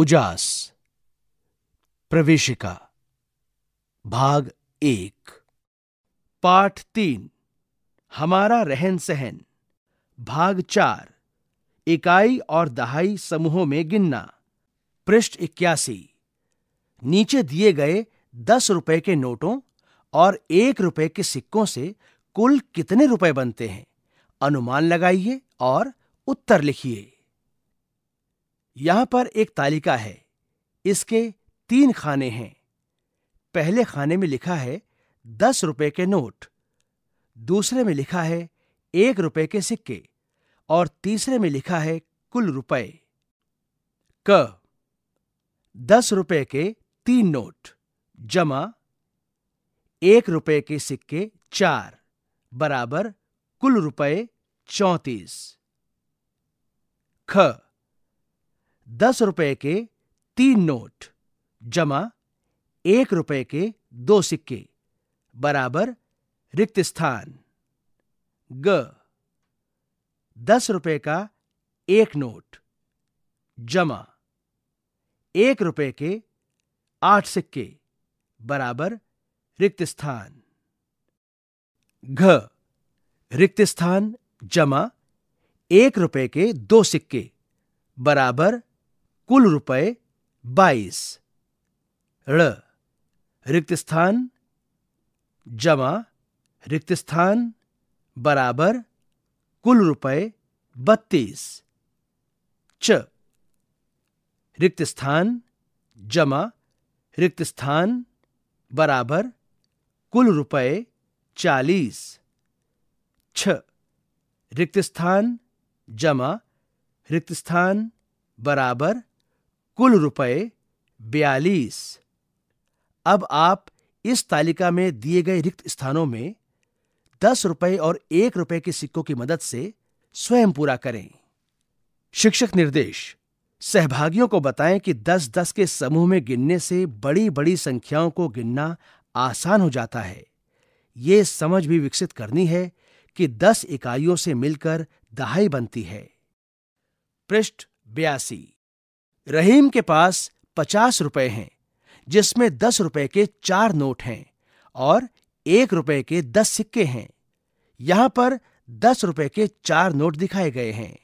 उजास प्रवेशिका भाग एक पाठ तीन हमारा रहन सहन भाग चार इकाई और दहाई समूहों में गिनना पृष्ठ इक्यासी नीचे दिए गए दस रुपए के नोटों और एक रुपए के सिक्कों से कुल कितने रुपए बनते हैं अनुमान लगाइए और उत्तर लिखिए यहां पर एक तालिका है इसके तीन खाने हैं पहले खाने में लिखा है दस रुपए के नोट दूसरे में लिखा है एक रुपए के सिक्के और तीसरे में लिखा है कुल रुपए क दस रुपए के तीन नोट जमा एक रुपए के सिक्के चार बराबर कुल रुपए चौंतीस ख दस रुपए के तीन नोट जमा एक रुपए के दो सिक्के बराबर रिक्त स्थान ग दस रुपए का एक नोट जमा एक रुपए के आठ सिक्के बराबर रिक्त स्थान घ रिक्त स्थान जमा एक रुपए के दो सिक्के बराबर कुल रुपए बाईस ऋ रिक्त स्थान जमा रिक्त स्थान बराबर कुल रुपए बत्तीस च रिक्त स्थान जमा रिक्त स्थान बराबर कुल रुपए चालीस छ रिक्त स्थान जमा रिक्त स्थान बराबर कुल रुपए बयालीस अब आप इस तालिका में दिए गए रिक्त स्थानों में दस रुपए और एक रुपए के सिक्कों की मदद से स्वयं पूरा करें शिक्षक निर्देश सहभागियों को बताएं कि दस दस के समूह में गिनने से बड़ी बड़ी संख्याओं को गिनना आसान हो जाता है ये समझ भी विकसित करनी है कि दस इकाइयों से मिलकर दहाई बनती है पृष्ठ बयासी रहीम के पास पचास रुपए हैं जिसमें दस रुपए के चार नोट हैं और एक रुपए के दस सिक्के हैं यहां पर दस रुपए के चार नोट दिखाए गए हैं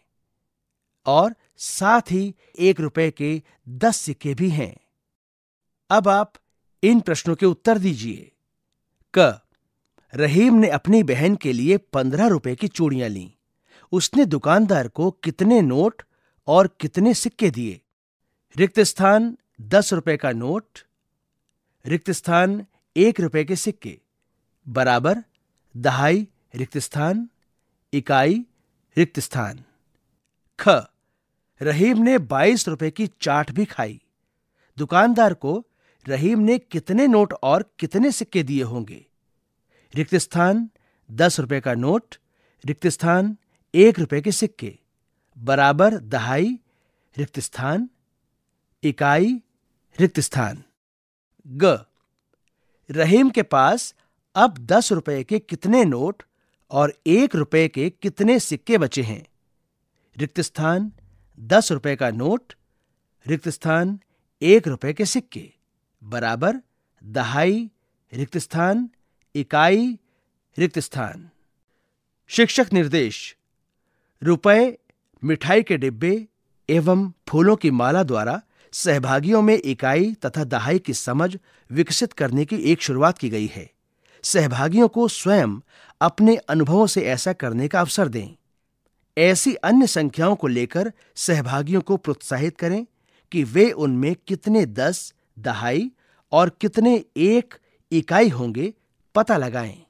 और साथ ही एक रुपए के दस सिक्के भी हैं अब आप इन प्रश्नों के उत्तर दीजिए क रहीम ने अपनी बहन के लिए पंद्रह रुपए की चूड़ियां ली उसने दुकानदार को कितने नोट और कितने सिक्के दिए रिक्त स्थान दस रुपए का नोट रिक्त स्थान एक रुपए के सिक्के बराबर दहाई रिक्त स्थान इकाई रिक्त स्थान ख रहीम ने बाईस रुपए की चाट भी खाई दुकानदार को रहीम ने कितने नोट और कितने सिक्के दिए होंगे रिक्त स्थान दस रुपए का नोट रिक्त स्थान एक रुपए के सिक्के बराबर दहाई रिक्त स्थान इकाई रिक्त स्थान ग रहीम के पास अब दस रुपए के कितने नोट और एक रुपए के कितने सिक्के बचे हैं रिक्त स्थान दस रुपए का नोट रिक्त स्थान एक रुपए के सिक्के बराबर दहाई रिक्त स्थान इकाई रिक्त स्थान शिक्षक निर्देश रुपए मिठाई के डिब्बे एवं फूलों की माला द्वारा सहभागियों में इकाई तथा दहाई की समझ विकसित करने की एक शुरुआत की गई है सहभागियों को स्वयं अपने अनुभवों से ऐसा करने का अवसर दें ऐसी अन्य संख्याओं को लेकर सहभागियों को प्रोत्साहित करें कि वे उनमें कितने दस दहाई और कितने एक इकाई होंगे पता लगाएं